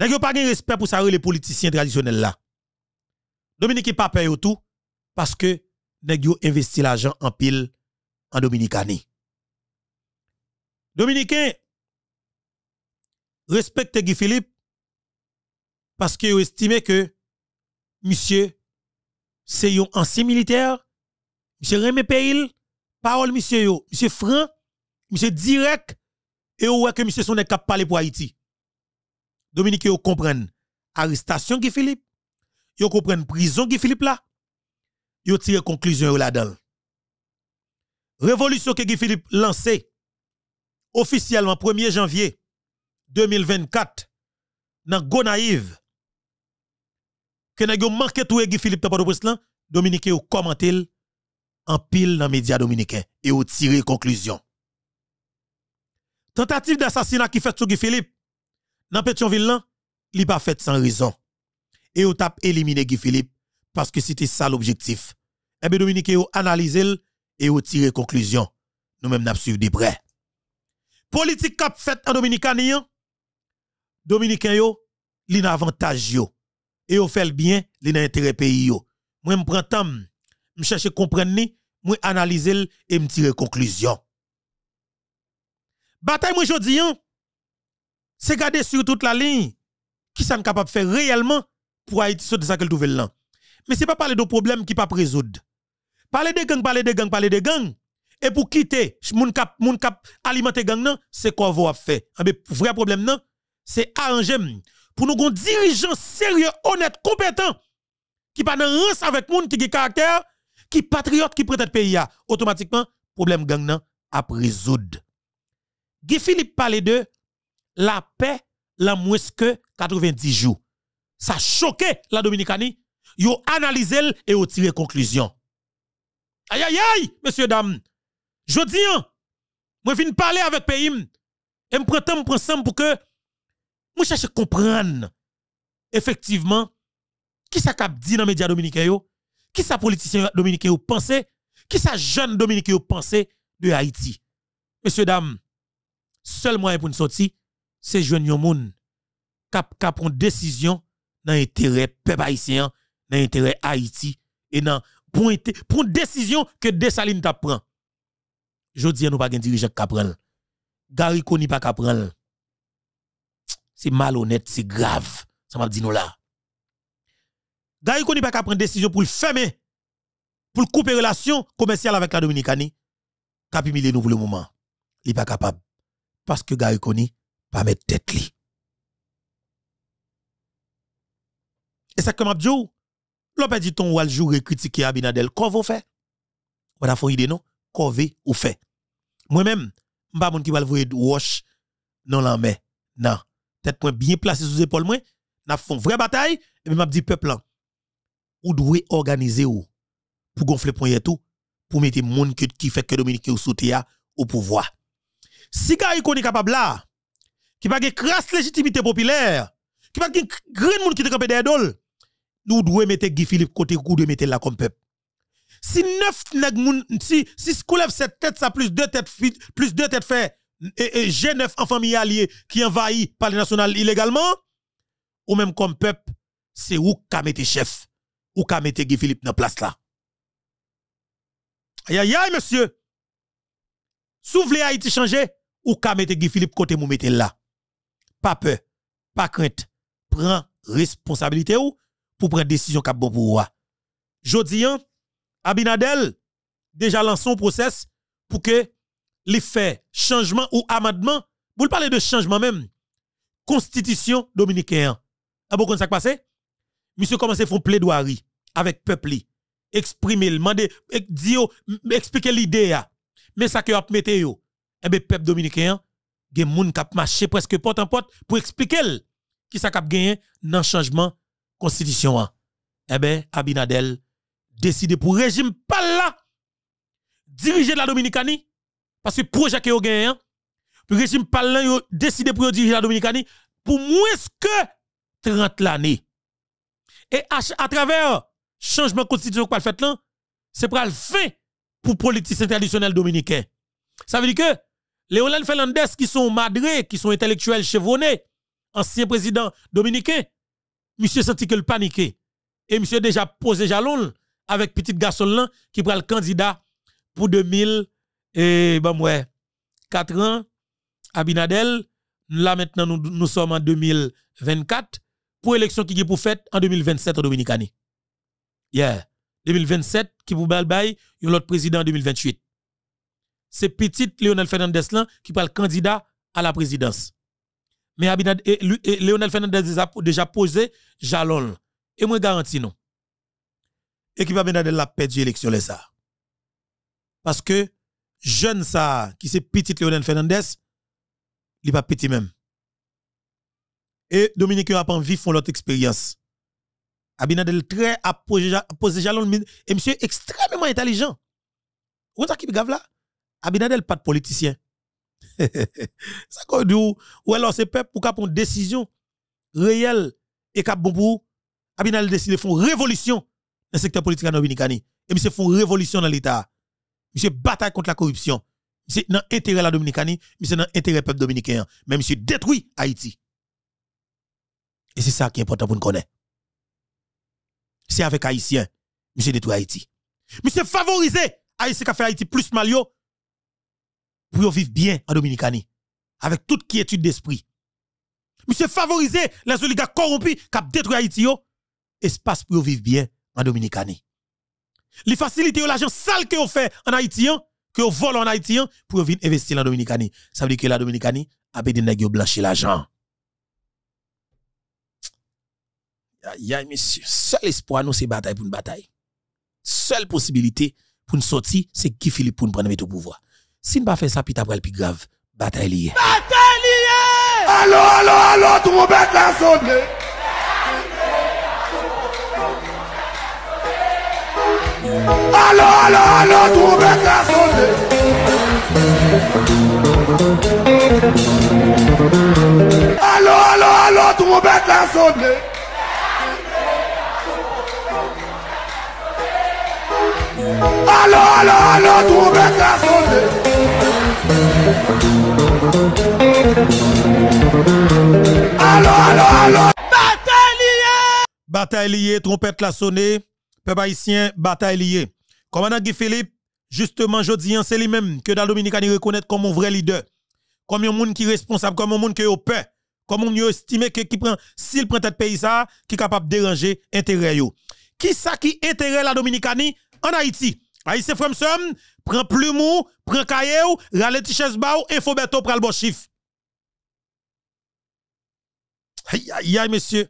N'a-t-il pas de respect pour ça, les politiciens traditionnels là. Dominique pas payé tout parce que nèg yo investi l'argent en pile en Dominicani. Dominique respecte Guy Philippe parce que vous que monsieur c'est un ancien militaire, monsieur remet pays, parole monsieur yo, monsieur franc, monsieur direct et ouais que monsieur son pas parler pour Haïti. Dominique, vous comprenez arrestation de Philippe, vous comprenez prison de Philippe là, vous tirez conclusion là-dedans. Révolution que Philippe lancée officiellement 1er janvier 2024 dans Go Naïve, que n'a manqué tout Guy Philippe dans le Dominique vous commenté en pile dans les médias dominicains et vous tiré conclusion. Tentative d'assassinat qui fait sur Philippe dans Pétionville, il a pas fait sans raison. Et on tape éliminé Guy Philippe parce que c'était ça l'objectif. et eh bien, Dominique, a analysé et a tiré conclusion. nous même nous suivi de près. Politique kap fait en Dominicanien, Dominicain yo, l'avantage yo. Et yo fait le bien, intérêt. pays yo. Moi, je prends temps, je cherche à comprendre, je analyse et je tire conclusion. Bataille, moi, c'est garder sur toute la ligne qui sont capable de faire réellement pour Haïti sur de ça qu'elle trouve là. Mais c'est pas parler de problème qui pas résoudre. Parler de gang, parler de gang, parler de gang. Et pour quitter, moun kap, moun kap alimenter gang nan, c'est quoi vous avez fait? Mais ah ben, vrai problème non, c'est arranger pour nous un dirigeant sérieux, honnête, compétent qui pas dans rance avec moun qui a caractère, qui patriote qui prête pays automatiquement problème gang nan a résoudre. Guy Philippe parle de la paix la moins que 90 jours. Ça choqué la Dominicanie. Yo analysé et ont tiré conclusion. Aïe aïe aïe, messieurs dames. Je dis, hein, moi viens parler avec pays et me prends temps pour que moi cherche comprendre effectivement qui ça cap dit dans les médias dominicains yo, qui ça politicien dominicain yo pensait, qui ça jeune dominicain yo de Haïti. Messieurs dames, seulement pour nous sortir c'est jeune yon moun kap kap on décision dans l'intérêt peuple haïtien, dans l'intérêt Haïti et dans pour pour décision que Dessaline t'a dis Jodi nous pas un dirigeant qui prend. Gary Koni pas k'ap prend. C'est malhonnête, c'est grave. Ça m'a dit nous là. Gary Koni pas prendre prend décision pour le fermer pour couper relation commerciale avec la Dominicanie. Capimile nous pour le moment. Il pas capable parce que Gary Koni pas mettre tête li. Et ça, comme Abdjou, l'on dit ton ou jour et critiquer Abinadel, qu'on vous fait? On a fait idée, non? Qu'on ou fait? Moi-même, pas mon qui va le voir wash non la Non. Tête point bien placé sous épaule moi, n'a font vraie bataille et m'a dit peuple ou doit organiser ou pour gonfler point tout pour mettre monde qui fait que Dominique ou au pouvoir. Si Gary est capable là, qui n'a pas de crasse légitimité populaire, qui n'a pas de grand monde qui te campé dollars, nous devons mettre Guy Philippe côté, nous devons mettre là comme peuple. Si neuf nèg moun, si, si Skoulev cette tête, ça plus deux têtes, plus deux têtes fait, et, et G9 en famille alliée qui envahi par les national illégalement, ou même comme peuple, c'est où qu'a mettre chef, ou qu'a mettre Guy Philippe dans place là. Aïe aïe aïe, monsieur. Souvle Haïti changer, ou qu'a mettre Guy Philippe côté mou mettez là pas peur, pas crainte. Prends responsabilité ou pour prendre décision cap bon pour Jodi hein, Abinadel déjà lancé son process pour que les faits changement ou amendement, vous parlez de changement même constitution dominicaine. A ah bon ça passé Monsieur commence à faire plaidoirie avec peuple exprimer, demander, eh, dire, expliquer l'idée ah. Mais ça que a mettez yo. Eh bien, peuple dominicain, gens moun kap marché presque porte en porte pour expliquer qui ça kap gagné dans changement constitution Eh ben Abinadel décide pour régime pas là diriger la Dominicanie parce que projet que yo gagné hein, le régime pas là yo décidé pour diriger la Dominicanie pour moins que 30 l'année. Et à, travers changement constitution qu'on fait c'est pour le fin pour politiciens traditionnels dominicains. Ça veut dire que Léolène Fernandez, qui sont madrés, qui sont intellectuels chevronnés, ancien président dominicain, monsieur senti que le paniqué. Et monsieur déjà posé jalon avec petit garçon qui prend le candidat pour 2000, et ben ouais, 4 ans, Abinadel. Là maintenant, nous, sommes en 2024 pour l'élection qui est pour faite en 2027 au Dominicani. Yeah. 2027 qui pour balbaye, l'autre président en 2028 c'est petit Lionel Fernandez là qui parle candidat à la présidence. Mais Lionel Fernandez a déjà posé jalon. Et moi garantis non. Et va Abinadel a perdu l'élection les ça. Parce que jeune ça qui c'est petit Lionel Fernandez, il pas petit même. Et Dominique a pas envie font l'autre expérience. Abinadel très a posé jalon et monsieur extrêmement intelligent. Vous qui grave là Abinadel pas de politicien. ça quoi dit ou alors c'est peuple pour prendre une décision réelle et cap bon pour Abinadel décide de faire une révolution dans le secteur politique en Dominicani. Et monsieur font une révolution dans l'État. Monsieur bataille contre la corruption. Monsieur dans l'intérêt la Dominicanie, monsieur dans intérêt peuple dominicain. Mais monsieur détruit Haïti. Et c'est ça qui est important pour nous connaître. C'est avec Haïtiens, monsieur détruit Haïti. Monsieur favorisé Haïti qui fait Haïti plus malio pour vivre bien en Dominicanie, avec toute quiétude d'esprit. Monsieur favoriser les oligarques corrompus qui détruit Haïti, espace pour vivre bien en Dominicanie. Les facilités l'argent sale que vous fait en Haïtien, que vous volez en Haïtien, pour venir investir en Dominicanie. Ça veut dire que la Dominicanie a besoin de blanchir l'argent. Yay, monsieur, seul espoir nous, c'est bataille pour une bataille. Seule possibilité pour une sortie c'est qui Philippe pour nous prendre le pouvoir. Si ne pas fait ça, puis t'as le plus grave. Bataille liée. Bataille liée! Allô, allô, tout trompette la sonne! Allô, allô, allô, trompette la sonne! Allô, allô, allô, trompette la sonne! Allô, allô, allô, trompette la sonne! Bataille Bataille trompette la sonnée. Peuple haïtien, bataille liée. Commandant Guy Philippe, justement, je dis, hein, c'est lui-même que la Dominicani reconnaître comme un vrai leader. Comme un monde qui est responsable, comme un monde qui est au peur. Comme on estime que qui prend, s'il prend tête pays ça, qui est capable de déranger intérêt yo. Qui ça qui intérêt la Dominicanie en Haïti? Haïtien frère prend plumou, prend Caillou, rale tiches baou, info beto pral bon chiffre. Aïe, aïe, aïe, monsieur.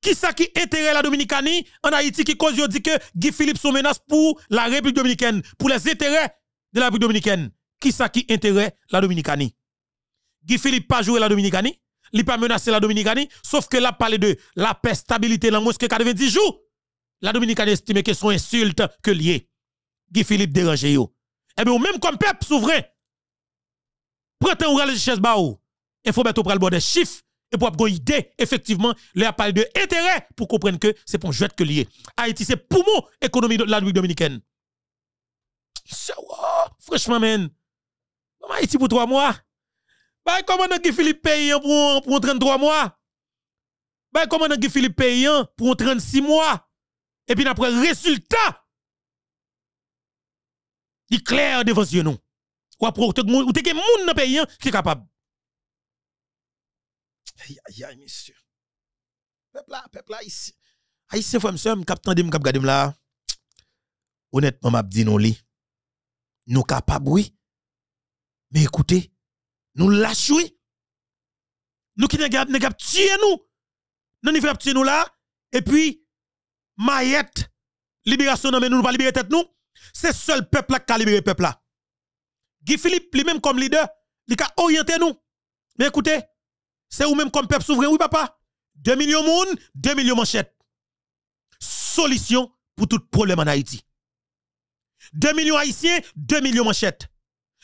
Qui ça qui intérêt la Dominicanie en Haïti qui cause dit que Guy Philippe sont menace pour la République dominicaine, pour les intérêts de la République dominicaine? Qui ça qui intérêt la Dominicanie? Guy Philippe pas joué la Dominicanie, il pas menacé la Dominicanie, sauf que là parler de la paix, stabilité dans moins que 90 jours. La Dominicanie estime que son insulte que lié qui Philippe dérange yo. Eh bien, ou même comme peuple souverain, prenez ou rale ba baou. Il faut mettre au pral des chiffres et pour avoir une idée, effectivement, les parlé de intérêt pour comprendre que c'est pour jouer que lié. Haïti, c'est poumon économie de la République dominicaine. Franchement oh, franchement, Haïti pour trois mois. Bah, comment Guy Philippe paye hein, pour, pour 33 mois? Bah, comment Guy Philippe paye hein, pour 36 mois? Et puis, après, résultat, il clair devant yeux nous. Ou propos tout moun, ou te moun nan pays hein, qui est capable. Aïe aïe aïe monsieur. Peuple là, peuple là ici. c'est frère monsieur, m'cap tande m'cap gade là. Honnêtement m'a dit non li. Nous capable oui. Mais écoutez, nous lâchons oui. Nous qui n'gap tuer nous. Nous n'gap tuer nous là et puis Mayette libération non mais nous pas libérer tête nous. C'est seul peuple qui a libéré peuple Guy Philippe, lui-même comme leader, il a orienté nous. Mais écoutez, c'est vous-même comme peuple souverain, oui papa. 2 millions de monde, 2 millions manchettes. Solution pour tout problème en Haïti. 2 millions haïtiens, 2 millions manchettes.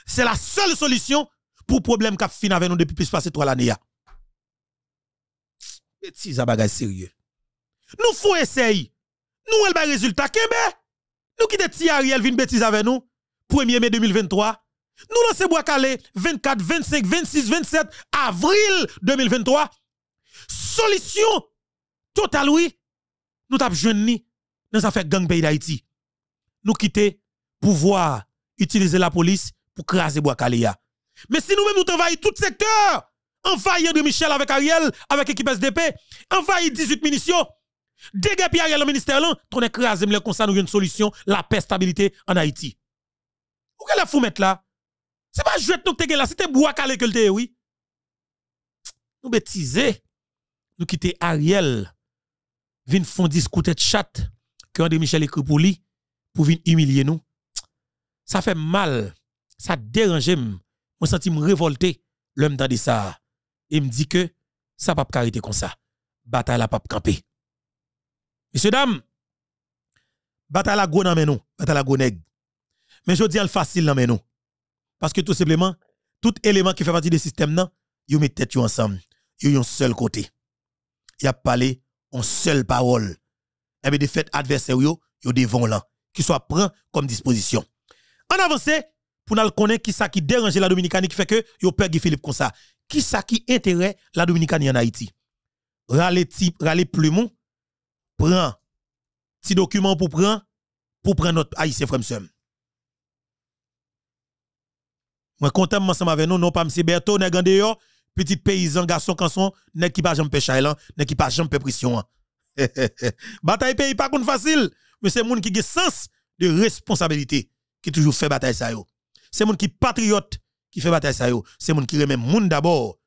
C'est la seule solution pour problème qui a fini avec nous depuis plus de 3 ans. Petit bagage sérieux. Nous faut essayer. Nous, elle va résultat. que nous quittons Ariel, une bêtise avec nous. 1er mai 2023. Nous lançons bois calais 24, 25, 26, 27 avril 2023. Solution totale, oui. Nous tapons dans affaires gang pays d'Haïti. Nous quittons pouvoir utiliser la police pour craser bois calais Mais si nous-mêmes nous travaillons tout secteur, envahir de Michel avec Ariel, avec équipe SDP, envahir 18 munitions, Dégage Pierre le ministère là, ton écrasé le comme ça nous une solution, la paix stabilité en Haïti. Où qu'elle fou mettre là C'est pas jouet nous que là, c'était bois calé que le oui. Nous bêtiser. Nous quitter Ariel. Vin font discours chat que André Michel écrit pour lui pour venir humilier nous. Ça fait mal, ça dérange moi, Moi senti me révolté l'homme dans ça et me dit que ça pas carité comme ça. Bataille la pas camper. Messieurs, dames, bataille la go dans nous, bata la neg. Mais je dis al facile dans Parce que tout simplement, tout élément qui fait partie du système, nan, vous mettez tête ensemble. Vous un seul côté. Il a parlé en seule parole. Et eh bien, de fait, adversaire, yo, yo devant là. Qui soit prend comme disposition. En avance, pour nous connaître qui ça qui dérange la Dominicanie, qui fait que yo perd Philippe comme ça. Qui ça qui intéresse la Dominicanie en Haïti? Rale type, rale plumon, prend petit document pour prendre pour prendre notre haïtien frère Moi Moi content ensemble avec nous non pas monsieur Berto nèg en petit paysan garçon canson nèg qui pas jamais pêche là nèg qui pas jamais pression. Hein? bataille pays pas con facile mais c'est monde qui a sens de responsabilité qui toujours fait bataille ça yo. C'est monde qui patriote qui fait bataille ça yo. C'est monde qui remet monde d'abord.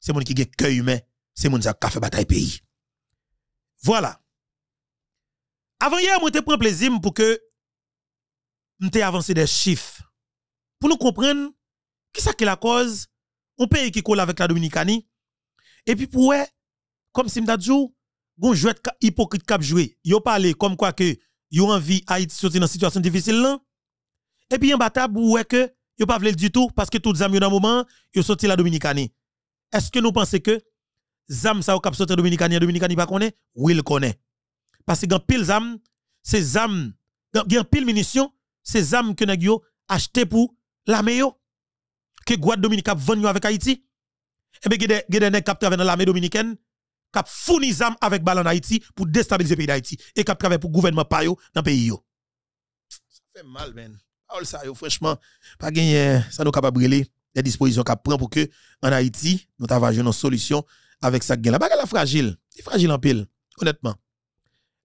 C'est monde qui a cœur humain, c'est monde qui fait bataille pays. Voilà. Avant hier, moi, te prends plaisir pour que nous avancé des chiffres. Pour nous comprendre, qui est la cause, on pays qui colle avec la Dominicanie. Et puis, pour eux, comme si m'ta dit, bon jouet hypocrite cap joué. Yo parlé comme quoi que yo envie Haïti sortir dans une situation difficile Et puis, en bataille pour que yo pas veulent du tout parce que tout zam yo dans moment, yo sorti la Dominicanie. Est-ce que nous pensons que zam ça au cap sorti Dominicanie, Dominicanie pas connaît? Oui, il connaît. Parce que gen pile zam, c'est zam, gen pile munitions, ces zam que nèg yo pour l'armée Que Guad Dominique a vendu avec Haïti. Et eh bien, gen des nèg qui travaillent dans l'armée dominicaine, qui des zam avec balle en Haïti pour déstabiliser le pays d'Haïti et qui travaillent pour le gouvernement pa yo dans le pays yo. Ça fait mal, man. Paul ça, yo, franchement, pas gagné, ça nous capable brûler les dispositions qu'on prend pour que en Haïti, nous avons une solution avec ça. La bagarre fragile, c'est fragile en pile, honnêtement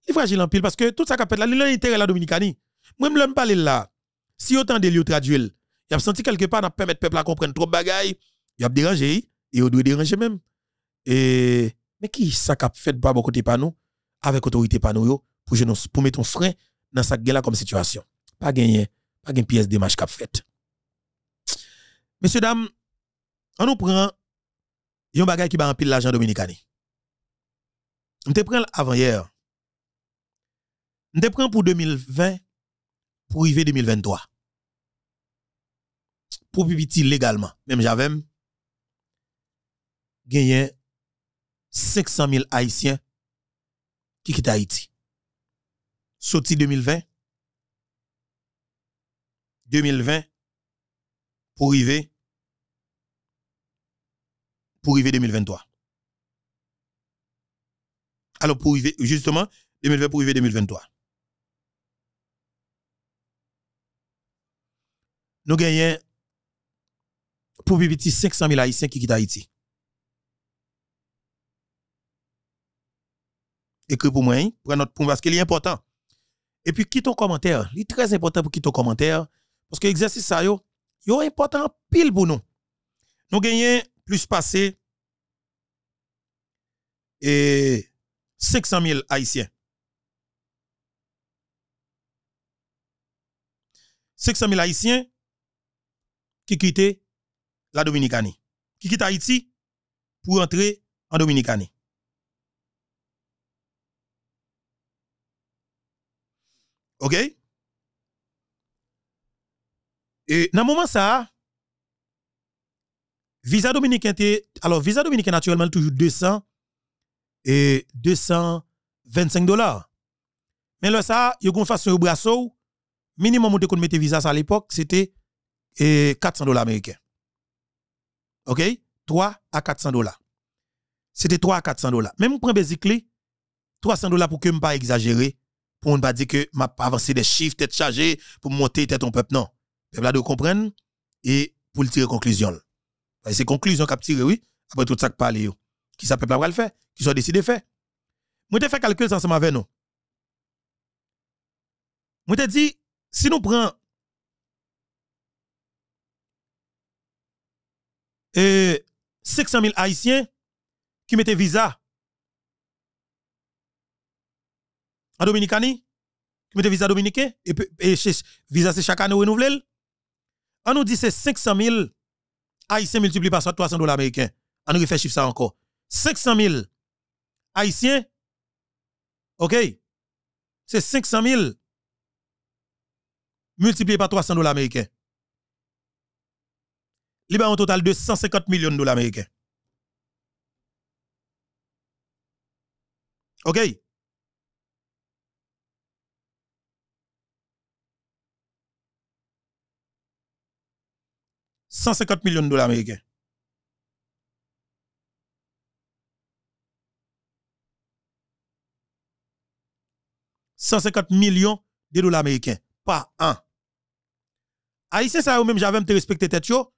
il fragile en pile parce que tout ça qu'a fait là, il a intérêt la Dominicanie. Moi, je parle là. Si autant de lieux traduits, il a senti quelque part, n'a permettre peuple à comprendre trop de bagailles, il a dérangé, et il doit déranger même. Et, mais qui ça qu'a fait pas bon côté pas nous, avec autorité pas nous, pour, pour mettre un frein dans cette comme situation. Pas gagné, pas gagné pièce de match qu'a fait. Messieurs, dames, on nous prend un bagage qui va en pile l'argent dominicani. On te prend avant hier. Nous prenons pour 2020 pour arriver 2023. Pour pipiti légalement, même j'avais gagné 500 000 Haïtiens qui quittent Haïti. Sorti 2020, 2020 pour arriver pour arriver 2023. Alors pour arriver justement 2020 pour arriver 2023. nous gagnons pour vivre 500 000 Haïtiens qui quittent Haïti. Et pour moi, hein? pour notre point, parce qu'il est important. Et puis, quitte ton commentaire. Il est très important pour quitter ton commentaire. Parce que l'exercice, ça, yo, est important pile pour nous. Nous gagnons plus passé et 500 000 Haïtiens. 500 000 Haïtiens qui quitte la Dominicanie, qui quitte Haïti pour entrer en Dominicanie. OK Et dans moment ça visa dominicain alors visa dominicain naturellement toujours 200 et 225 dollars. Mais là ça, il y a une façon de brasser. minimum on te visa ça à l'époque, c'était et 400 dollars américains. OK 3 à 400 dollars. C'était 3 à 400 dollars. Même prend basically 300 dollars pour que me pas exagérer, pour ne pas dire que m'a avancé des chiffres tête chargé. pour monter tête ton peuple non. Peuple là de comprendre et pour le tirer conclusion. C'est conclusion qu'a tiré oui, après tout ça que yo. Qui ça peut le faire, qui soit décidé faire. Moi t'ai fait calcul ensemble avec nous. Moi t'ai dit si nous prenons et 500 000 Haïtiens qui mettaient visa à Dominicani, qui mettaient visa dominicain, et, e visa c'est chaque année renouvelé. On nous dit que c'est 500 000 Haïtiens multipliés par 300 dollars américains. On nous refait chiffre ça encore. 500 000 Haïtiens, ok, c'est 500 000 multipliés par 300 dollars américains il total de 150 millions de dollars américains. OK « 150 millions de dollars américains. « 150 millions de dollars américains Pas un. Haïtien ça ou même j'avais te respecté tête yo,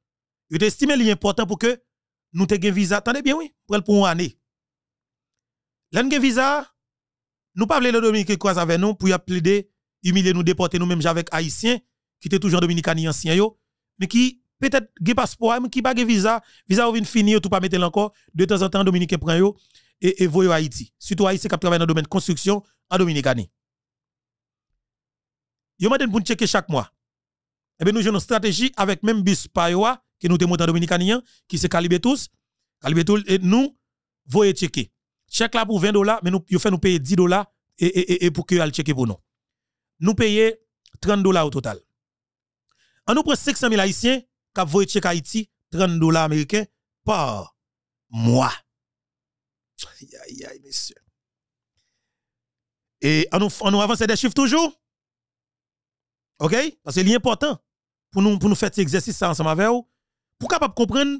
vous estimez important pour que nous ayons un visa. Attendez bien, oui, pour une année. un visa, nous parlons de Dominique qui croise avec nous pour nous plaider, humilier nous, déporter nous-mêmes avec Haïtiens, qui étaient toujours Dominicains ancien. mais qui peut-être de passeport, mais qui n'ont pas visa. Visa ou vient finir, tout pas mettre encore. De temps en temps, prend prend et, et voyez Haïti. Surtout Haïti qui travaille dans le domaine de construction en Dominicanie. Yo m'a pour checker chaque mois. Eh nous avons une stratégie avec même bus qui nous en dominicanien, qui se calibre tous. calibre tous, et eh, nous, voyez checker. Chèque là pour 20 dollars, mais nous, fait nous payer 10 dollars e, e, e, pour que elle checker pour nous. Nous payons 30 dollars au total. On nous prend 500 000 haïtiens qui voyez check Haïti, 30 dollars américains par mois. Aïe, aïe, aïe, messieurs. Et on nous, nous avance des chiffres toujours. OK? Parce que c'est important pour nous, pour nous faire cet exercice ensemble avec vous pour capable comprendre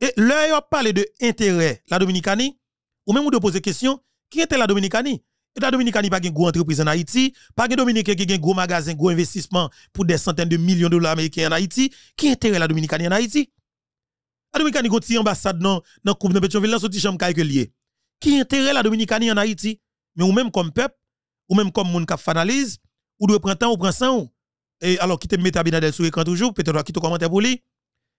et l'œil parler de intérêt la Dominicanie ou même vous de poser question qui était la Dominicanie et la Dominicanie pas une grosse entreprise en Haïti, pas une Dominicain qui a un gros magasin, gros investissement pour des centaines de millions de dollars américains en Haïti. Qui intérêt la Dominicanie en Haïti? La Dominicanie a une ambassade dans le Coupe de Petionville dans ce chambre lié Qui intérêt la Dominicanie en Haïti? Mais ou même comme peuple, ou même comme monde qui analyse, ou doit prendre temps, ou prendre sang. Et alors, qui te met sur l'écran toujours, peut-être qui te commentaire pour lui.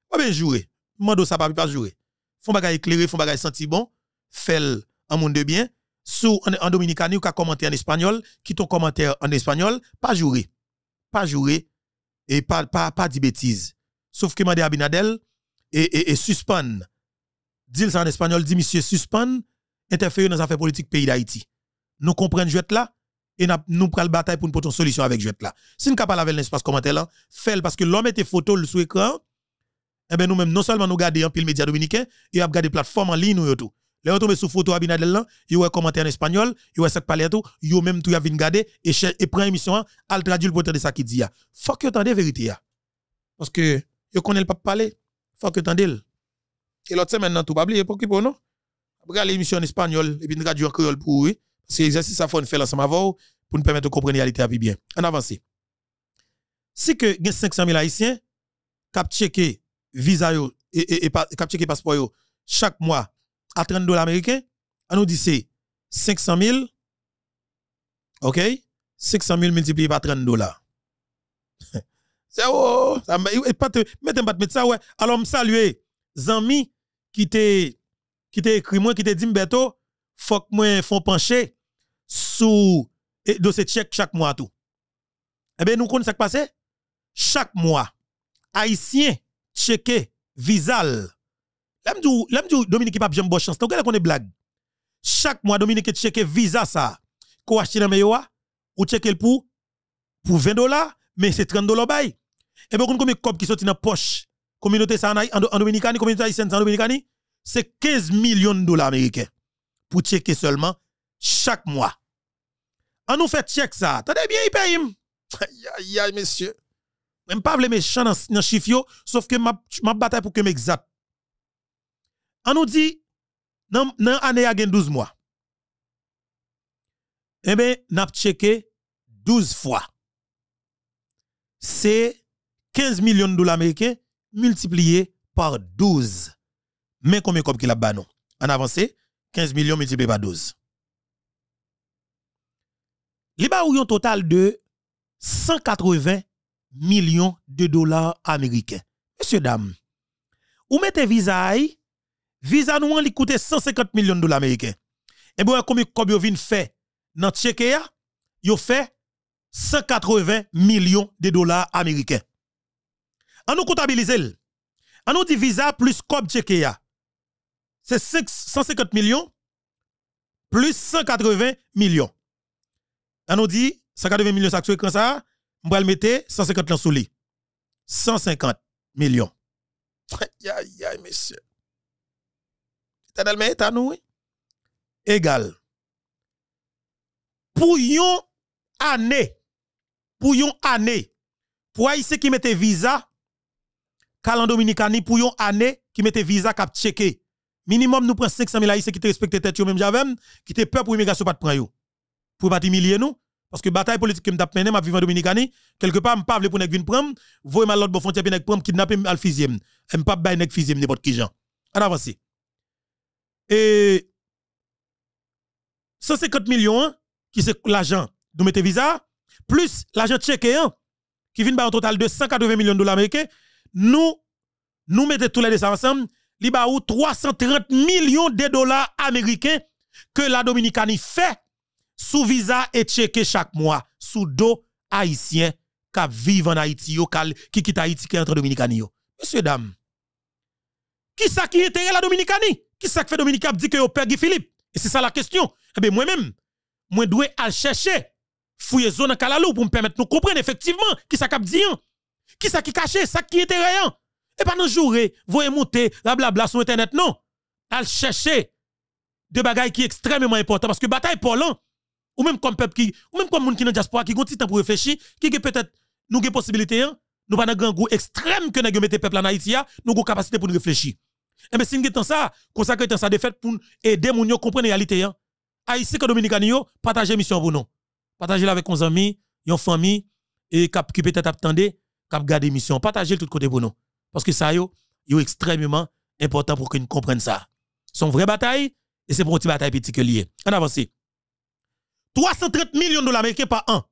Pas bien jouer. Mando ça pas pas jouer. Font bagay éclairé, font bagay senti bon, Fèl en monde de bien. Sous en, en dominicani ou ka commenter en espagnol, qui ton commentaire en espagnol, pas joué. Pas joué. et pas pas pas dit bêtise. Sauf que dit Abinadel et et, et suspend. Dit ça en espagnol, Dis monsieur suspend Interférez dans les affaires politiques pays d'Haïti. Nous comprenons jouet là et nous prenons la bataille pour une solution avec jouet là. Si nous ne pas avec l'espace commentaire là, faites parce que l'homme était photo sous l'écran eh ben nous-mêmes, non seulement nous gardons un pile média dominicain, et avons gardé plateforme en ligne ou tout. les on tombez sous photo Abinadel là, vous avez commenté en espagnol, vous avez parlé tout, yo même tout avez regarder et, et prend émission, hein, al traduire pour de ça qui dit. Faut que vous entendez vérité. Ya. Parce que vous connaissez pas parler, faut que vous entendez. Et l'autre semaine, maintenant tout pas oublier, pour qui pour non Regardez l'émission en espagnol et puis nous traduit en créole pour vous. C'est l'exercice ça faut faire ensemble avant pour nous permettre de comprendre la réalité bien. En avance. Si que 500 000 haïtiens, cap checké visa yo, et, et, et, passeport yo, chaque mois à 30 dollars américains, on nous dit c'est 500 000, ok? 500 000 multiplié par 30 dollars. c'est oh, ça pas pas mettre ça ouais. Alors me saluer Zami qui t'ont qui écrit moi qui t'ont dit Mbeto, faut que moi font pencher sous ce chèque chaque mois tout. Eh bien nous connaissons ce qui passe Chaque mois, haïtien checker Visal. L'aime dit Dominique pas besoin bonne chance. T'as qu'on est blague. Chaque mois Dominique checker visa ça. Ko acheter dans meilleur ou checker pour pour 20 dollars mais c'est 30 dollars bail. Et eh ben combien cop qui sortent dans la poche communauté ça en Dominicani communauté haïtienne en Dominicani c'est 15 millions de dollars américains pour checker seulement chaque mois. On nous fait check ça. Attendez bien, il paye. Aïe, aïe, aïe, monsieur même pas les méchants dans, le chiffre sauf que ma, ma bataille pour que m'exact. On nous dit, dans l'année a 12 mois. Eh bien, n'a checké 12 fois. C'est 15 millions de dollars américains multipliés par 12. Mais combien comme qu'il a banon? En avancé, 15 millions multipliés par 12. Il y a un total de 180 millions de dollars américains. Monsieur, dames, ou mettez visa, visa nous li coûte 150 millions de dollars américains. Et eh bien, combien comme vous fait dans il a fait 180 millions de dollars américains. On nous comptabiliser, on nous dit visa plus COB tchekea. C'est 150 millions plus 180 millions. On nous dit 180 millions, ça dollars ça? on va le mettre 150 millions sous 150 millions. Aïe, aïe, aïe, monsieur. un mais état nous, Égal. Pour yon année, pour yon année, pour Haïti qui mettait visa, Kalan Dominicani, pour yon année, qui mettait visa cap checké. Minimum, nous prenons 500 000 Haïtiens qui te respectent tête, même j'avais, qui te peur pour immigration pas de prendre. Pour pas humilier nous, parce que bataille politique que m'a mené, m'a vivre en Dominicanie, quelque part, je ne pour pas prendre, vous mal l'autre bon frontière pas prendre, kidnapper je ne pas pas nek fiziem n'importe qui gens. En avance. Et, 150 millions, qui c'est l'agent, nous mettez visa, plus l'agent tchèque, qui vient un total de 180 millions de dollars américains, nous, nous mettons tous les deux ensemble, li ou 330 millions de dollars américains que la Dominicanie fait sous visa et checké chaque mois sous dos haïtien qui vivent en Haïti qui quitte Haïti qui entre Dominicani Monsieur dame. Qui ça qui intéresse la Dominicani Qui ça qui fait Dominicani dit que au père Philippe Et c'est ça la question. Eh bien moi-même, moi dois aller chercher fouiller zone pour me permettre de comprendre effectivement qui ça qui dit hein. Qui ça qui caché, ça qui rien. Hein. Et pas non jouer, eh, voyez monter blabla sur internet non. Aller chercher des bagailles qui sont extrêmement important parce que bataille pour ou même comme peuple qui, ou même comme monde qui dans diaspora qui ont temps pour réfléchir, qui peut-être nous une possibilité, hein. nous pas un grand goût extrême que nous mettons peuple en Haïti, hein. nous avons capacité pour nous réfléchir. Et eh bien si nous avons ça, consacrer ça de fait pour aider gens à comprendre la réalité. Hein. Haïti que yo partager mission pour nous. Partagez-la avec nos amis, nos familles, et qui peut-être attendez, cap garder mission. Partagez tout côté pour nous. Parce que ça, yo, yo extrêmement important pour que nous ça. son une vraie bataille, et c'est pour une bataille petit que lié. En avance. 330 millions de dollars américains par an.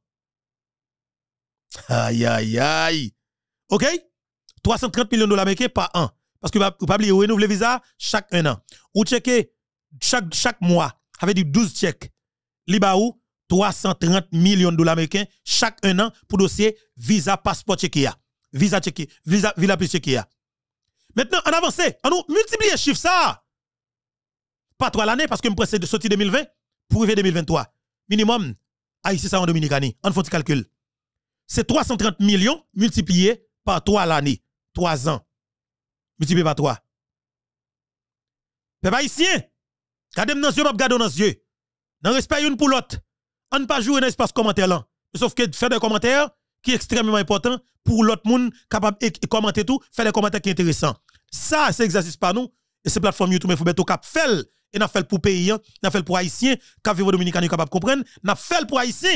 Aïe, aïe, aïe. OK? 330 millions de dollars américains par an. Parce que vous pas oublier, renouveler le visa chaque un an. Ou checker chaque, chaque mois, avec du 12 chèques. Libaou, 330 millions de dollars américains chaque un an pour dossier visa passeport checker. Visa checker. visa, visa plus checker. Maintenant, en avance, on nous les chiffre ça. Pas trois l'année parce que me presse de sortir 2020 pour arriver 2023 minimum, Haïti ça en Dominicani. On fait calcul. C'est 330 millions multiplié par 3 l'année. 3 ans. Multiplié par 3. Peu haïtien, regardez dans yeux, dans dans yeux. Dans respect une pour l'autre. On ne pas jouer dans espace commentaire là. Sauf que faire des commentaires qui est extrêmement important pour l'autre monde capable commenter tout, faire des commentaires qui sont intéressants. Ça, c'est exercice par nous. Et ces plateformes YouTube, il faut mettre au cap Et n'a fait pour pays, hein. n'a fait pour haïtien, cap vivre dominicain, capable de comprendre, n'a fait pour haïtien.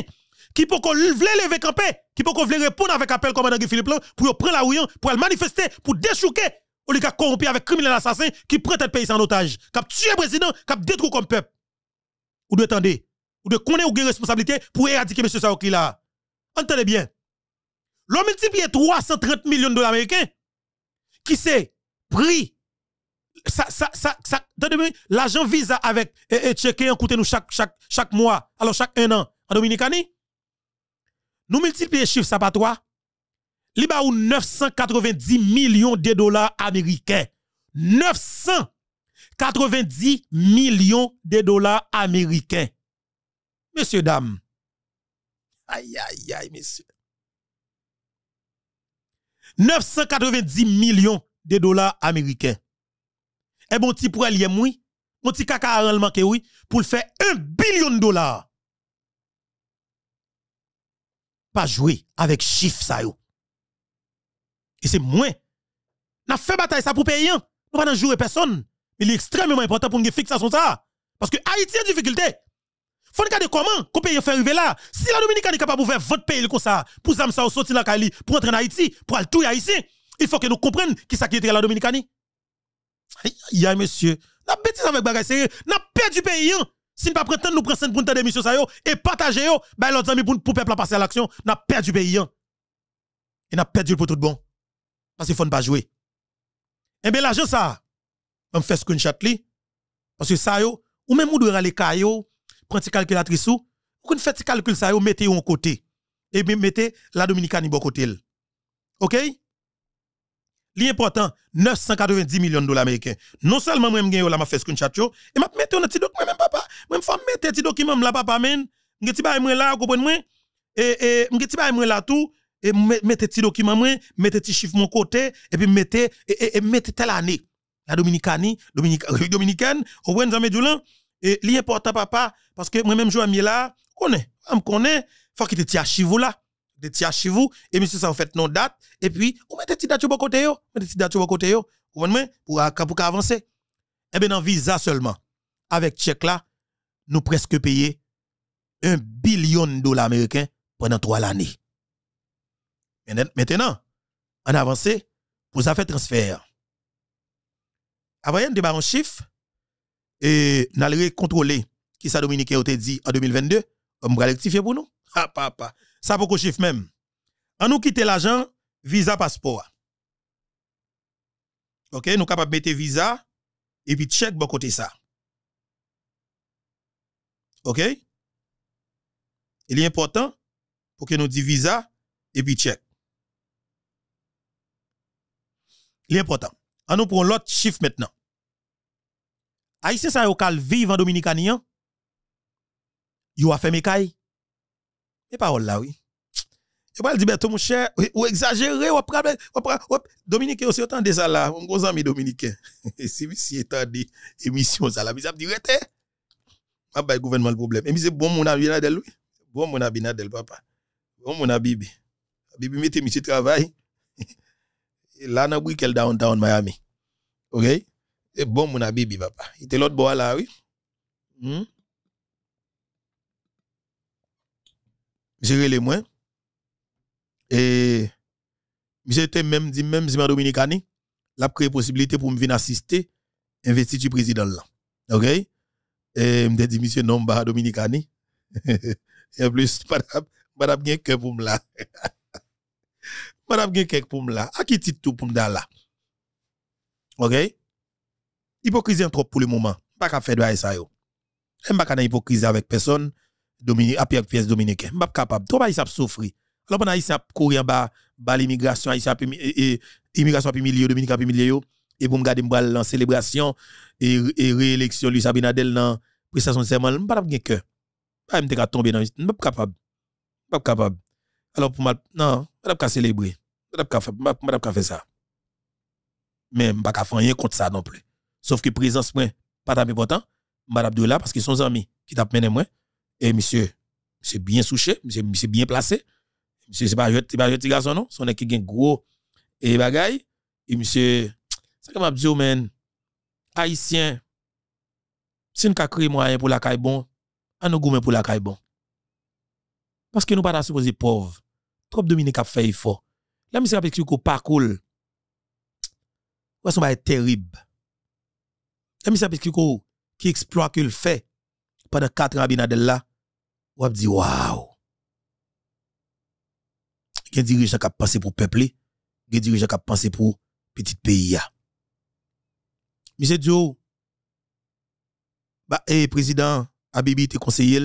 Qui peut qu'on vle lever campé, qui peut qu'on vle répondre avec appel comme André Philippe pour prendre la rouillon, hein, pour manifester, pour déchouquer lieu corrompu avec criminels assassins qui prend le pays en otage, qui tue le président, qui détruit comme peuple. Ou de tendre, ou de connaître ou de responsabilité pour éradiquer M. Saoki là. Entendez bien. L'homme multiplié 330 millions de dollars américains, qui s'est pris ça, l'argent visa avec et, en coûte nous chaque, mois, alors chaque un an en Dominicanie. Nous multiplions les chiffres ça pas toi. Liba ou 990 millions de dollars américains. 990 millions de dollars américains. Monsieur, dames. Aïe, aïe, aïe, monsieur. 990 millions de dollars américains et eh, bon petit pour elle oui, mon petit caca à manque oui, pour le faire un billion de dollars. Pas jouer avec chiffre ça yo. Et c'est moi. N'a fait bataille ça pour payer. Hein. Nous pas jouer personne. Mais il est extrêmement important pour nous fixer ça. Parce que Haïti a difficulté. Faut regarder comment qu'on pays fait arriver là. Si la Dominicaine est capable de faire votre pays comme ça, pour ça, sortir la Cali, pour entrer en Haïti, pour aller tout Haïtien, il faut que nous comprenions qui ça qui est la Dominicaine. Aïe, aïe, aïe, monsieur. N'a bêtise avec bagay sérieux. N'a perdu pays. Hein. Si nous pas de nous prendre pour des missions ça yo et partager yo, ben l'autre ami pour le peuple passer à l'action, n'a perdu pays. Hein. Et n'a perdu pour tout bon. Parce qu'il faut pas jouer. Eh bien l'argent ça, on fait ce qu'on châte parce que ça yo ou même on doit aller caillou, prendre calculatrice ou, ou fait ce calcul ça yo mettez en côté et bien mettez la dominicani bon côté. OK? l'important e 990 millions de dollars américains. Non seulement moi suis là m'a fait screenshot yo et m'a mettre un petit document même papa, même femme mettre petit document là papa men, Je ti bail moi là, comprenez moi et et ngi ti bail moi là tout et un petit document moi, un petit chiffre mon côté et puis mettez et, et, telle année. La Dominicanie, Dominicaine, euh, Dominicaine, au moins jamais du et l'important e papa parce que moi même je suis là, connais, me connais, faut qu'il te archive là de chez vous, et monsieur ça en fait non date, et puis, ou mettez des date bon côté yo, mettez date bon côté yo, ou pour, pour avancer. et eh bien, dans visa seulement, avec chèque là, nous presque payé un billion de dollars américains pendant trois années. Maintenant, en avance, pour ça fait transfert. Avant de faire un chiffre, et nous contrôler qui ça Dominique a dit en 2022, on va rectifier pour nous. Ah, papa ça pour chiffre même. On nous quitte l'argent, visa passeport. OK, nous capable mettre visa et puis check bon côté ça. OK? Il est important pour que nous disions visa et puis check. Il est important. On nous prend l'autre chiffre maintenant. Aïssé ça yon kal vivre en dominicanien. Yo a fait mes cailles et parole là, oui. Je vais dire, mon cher, ou exagérer, ou problème. Dominique, aussi autant de ça là, mon gros ami dominicain. Et si vous étendez émission ça là, vous avez dit, rete. Je vais gouvernement le problème. Et c'est bon, mon Abinadel, oui. Bon, mon Abinadel, papa. Bon, mon Abibi. Abibi, mettez monsieur travail. Et là, dans le downtown Miami. OK? Et bon, mon Abibi, papa. Il était l'autre bois là, oui. Hmm? Monsieur les moins. Et monsieur était même dit même Zima Dominicani, l'a créé possibilité pour me venir assister du président là. OK Et me dit monsieur non bah Dominicani. Et en plus madame qui bien que pour me là. Madame bien que pour me là. À qui tout pour me là. OK Hypocrisie en trop pour le moment. Pas qu'à faire de ça yo. Je pas hypocrisie avec personne Dominique, à pièce dominicaine. Je ne suis capable. Trop haïtien souffrir. Alors, pendant haïtien courir en bas, bas l'immigration, haïtien et immigration puis milieu, Dominique puis milieu, et pour me garder me en célébration et, et réélection Luis Sabinadel, nan, prestation de serment, je ne gen cœur. Je ne ka pas tomber dans Je capable. pas capable. Alors, pour mal non, je ne suis pas célébrer. fait, ne suis pas ça. Mais je ka suis faire rien contre ça non plus. Sauf que présence, moi, pas important. Madame Doula, parce qu'ils sont amis, qui t'ap mené moi, et eh, monsieur, c'est bien souché, monsieur, monsieur bien placé. Monsieur, c'est pas un petit garçon, non? Son équipe a gros et bagaille. Et monsieur, ça comme dit, men, haïtien, si nous créé moyen pour la caille bon, on nous pour la caille bon. Parce que nous pas supposé pauvres. Trop Dominique a fait effort. Là, monsieur a expliqué cool. Ouais, son être terrible. Là, monsieur a expliqué qui exploit qu'il fait pendant 4 ans à Binadella. là ou ap di waouh. Gen dirigeant qui a pensé pour peuple, gen dirigeant qui a pensé pour petit pays Monsieur Dio bah eh président Abibi te conseillé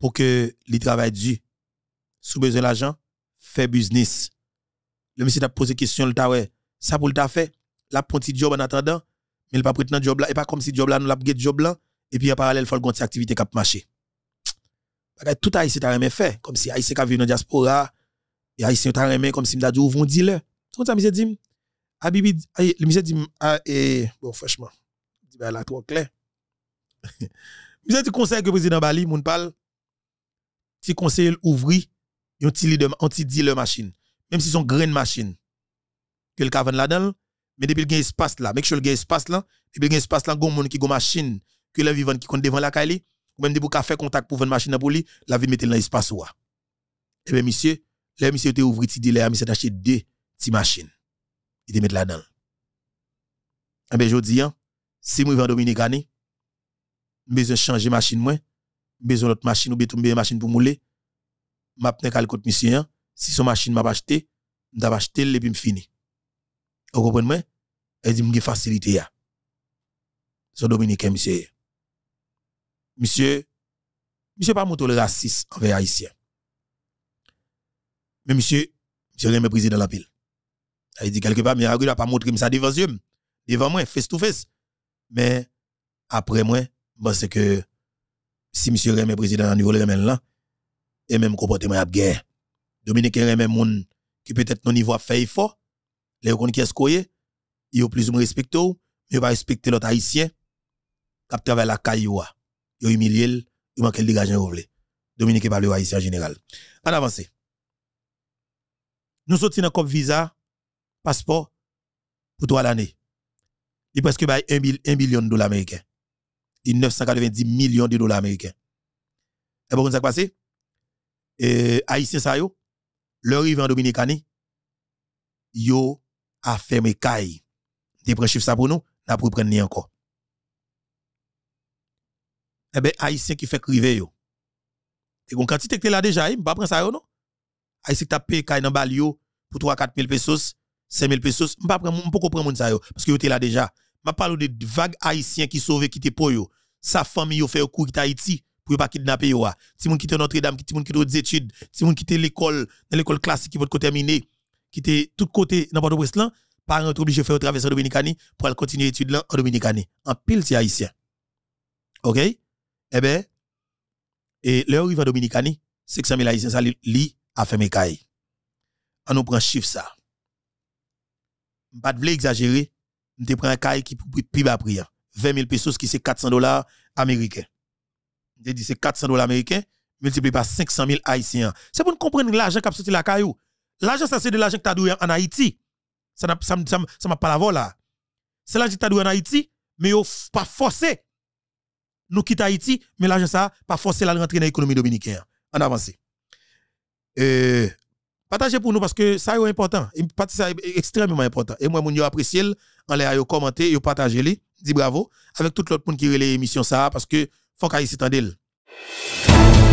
pour que les travail du sous besoin l'argent fait business. Le monsieur t'a posé question le ta ouais, ça pour le t'a fait, la petite job en attendant, mais il pas prétendant job là et pas comme si job là nous l'a get job là et puis en parallèle faut le gonti activité a marché tout haïtien t'a rien fait comme si haïtien qui venu dans diaspora et haïtien t'a rien comme si m'a dit ou un dealer tout ça me dit Habibi me dit ah, et bon franchement dit bah, la trop clair me dit conseil que président Bali moun parle ti conseil ouvri yon ti leader anti dealer machine même si son grain machine que le cavan là-dedans mais depuis le espace là make sure le espace là depuis le espace là gon moun qui gon machine que la vivant qui compte devant la caille ou même des à faire contact pour vendre machine à lui, la vie mettre dans l'espace ou Eh bien, monsieur, là, monsieur était ouvert, il là, monsieur acheté deux petites machines. Il te mettre là-dedans. Eh bien, je dis, hein, si moi, dominer, je besoin changer machine, moi, besoin l'autre machine ou besoin machine pour mouler, m'a pris un côté monsieur, hein, si son machine m'a acheté, m'a acheter et vais finir. Vous comprenez? Elle dit, m'a facilité, là. Hein. Son dominicain, hein, monsieur monsieur, monsieur pas moto le raciste envers Haïtien. Mais monsieur, monsieur remet président la pile. Il dit quelque part, mais il n'a pas montré ça devant yeux, devant moi, face to face. Mais après moi, c'est que si monsieur remet président à niveau là, et même comportement à guerre. Dominique est même moun qui peut-être non niveau fait fort. les gens qui est ils ont plus ou moins respecté, mais ils pas respecter l'autre haïtien qui travaille la cailloua yo humilié, il manque le dégagement vous voulez. Dominique parle haïtien en général. En avance. Nous sortons dans COP visa, passeport, pour trois l'année. Il presque 1 billion de dollars américains. Il 990 millions de dollars américains. Et bon, ça passe? Euh, haïtien ça yo, leur arrivée en Dominicanie, yo a fermé caille. Des chiffre ça pour nous, n'a pas prendre encore eh bien, Haïtien qui fait criver yo. Et quand tu que là déjà, il eh, pas prendre ça non. Haïtien qui t'a payé dans yo, pour 3 4 000 pesos, 5 000 pesos, je pas prendre pas ça yo parce que yo te là déjà. Je parle de vagues haïtiens qui sauvent qui pour yo. Sa famille yo fait courir Haïti pour pas kidnapper yo. Ah. Ti moun qui Notre-Dame, ti moun qui d'autres études, si moun qui l'école, dans l'école classique qui te terminer, qui te tout côté dans port là, parents obligés de faire traverser Dominicani pour continuer l'étude là en Dominicani. En pile c'est haïtien. OK? eh bien, et le rive Dominicani, 600 000 haïtiens, ça lui a fait mes cailles. On nous prend chiffre ça. Pas de exagérer, on prend un caille qui plus bas prix. 20 hein. 000 pesos qui c'est 400 dollars américains. Je dit c'est 400 dollars américains multiplié par 500 000 haïtiens. C'est pour nous comprendre l'argent qui a sorti la caillou. L'argent, ça c'est de l'argent que tu as doué en Haïti. Ça m'a pas la là. C'est l'argent que tu as doué en Haïti, mais pas forcé nous quittons Haïti, mais l'argent ça, pas forcément la rentrer dans l'économie dominicaine. En avance. Euh, partagez pour nous parce que ça est important. Ça est extrêmement important. Et moi, mon apprécie en les commenter, yo partagez les, dit bravo, avec tout l'autre monde qui relève l'émission ça, parce que faut qu'Haïti t'en